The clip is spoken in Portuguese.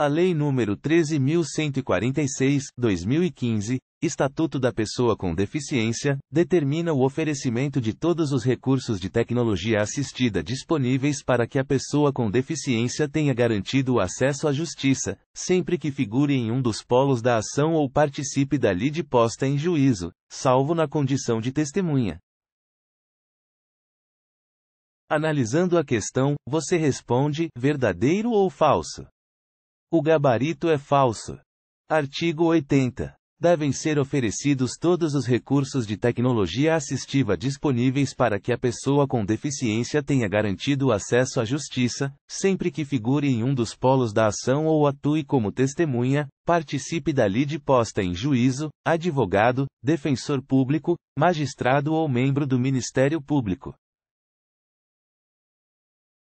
A Lei nº 13.146/2015, Estatuto da Pessoa com Deficiência, determina o oferecimento de todos os recursos de tecnologia assistida disponíveis para que a pessoa com deficiência tenha garantido o acesso à justiça, sempre que figure em um dos polos da ação ou participe da lide posta em juízo, salvo na condição de testemunha. Analisando a questão, você responde verdadeiro ou falso? O gabarito é falso. Artigo 80. Devem ser oferecidos todos os recursos de tecnologia assistiva disponíveis para que a pessoa com deficiência tenha garantido o acesso à justiça, sempre que figure em um dos polos da ação ou atue como testemunha, participe da lide posta em juízo, advogado, defensor público, magistrado ou membro do Ministério Público.